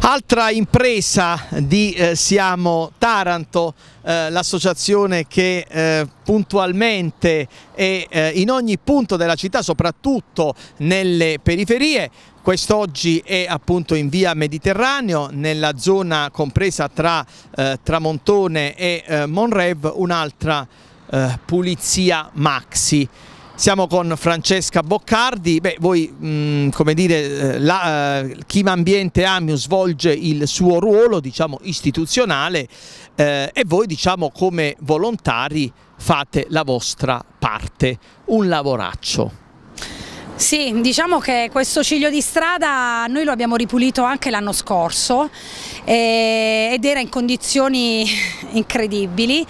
Altra impresa di eh, Siamo Taranto, eh, l'associazione che eh, puntualmente è eh, in ogni punto della città, soprattutto nelle periferie, Quest'oggi è appunto in via Mediterraneo, nella zona compresa tra eh, Tramontone e eh, Monrev, un'altra eh, pulizia maxi. Siamo con Francesca Boccardi, Beh, voi mh, mm, come dire, eh, la, eh, Chima Ambiente Amiu svolge il suo ruolo diciamo, istituzionale eh, e voi diciamo, come volontari fate la vostra parte, un lavoraccio. Sì, diciamo che questo ciglio di strada noi lo abbiamo ripulito anche l'anno scorso eh, ed era in condizioni incredibili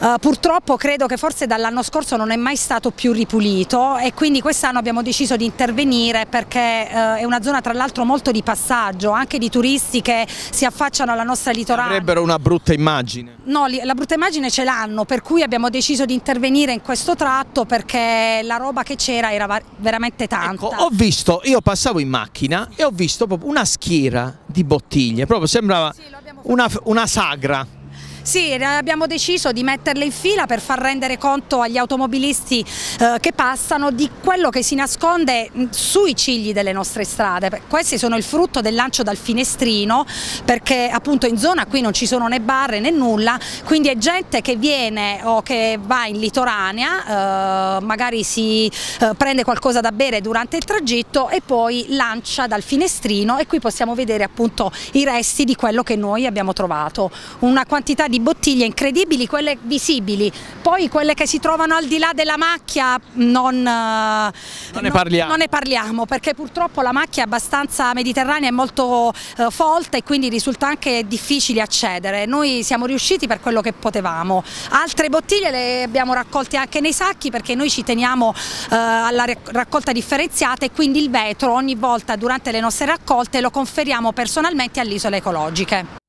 eh, purtroppo credo che forse dall'anno scorso non è mai stato più ripulito e quindi quest'anno abbiamo deciso di intervenire perché uh, è una zona tra l'altro molto di passaggio, anche di turisti che si affacciano alla nostra litorale. Avrebbero una brutta immagine? No, la brutta immagine ce l'hanno, per cui abbiamo deciso di intervenire in questo tratto perché la roba che c'era era veramente tanta. Ecco, ho visto, io passavo in macchina e ho visto proprio una schiera di bottiglie, proprio sembrava sì, una, una sagra. Sì, eh, abbiamo deciso di metterle in fila per far rendere conto agli automobilisti eh, che passano di quello che si nasconde mm, sui cigli delle nostre strade. Questi sono il frutto del lancio dal finestrino perché appunto in zona qui non ci sono né barre né nulla, quindi è gente che viene o che va in litoranea, eh, magari si eh, prende qualcosa da bere durante il tragitto e poi lancia dal finestrino e qui possiamo vedere appunto i resti di quello che noi abbiamo trovato. Una quantità di di bottiglie incredibili, quelle visibili, poi quelle che si trovano al di là della macchia non, eh, non, ne, parliamo. non ne, parliamo. perché purtroppo la macchia è abbastanza mediterranea, è molto eh, folta e quindi risulta anche difficile accedere. Noi siamo riusciti per quello che potevamo. Altre bottiglie le abbiamo raccolte anche nei sacchi perché noi ci teniamo eh, alla raccolta differenziata e quindi il vetro ogni volta durante le nostre raccolte lo conferiamo personalmente alle isole ecologiche.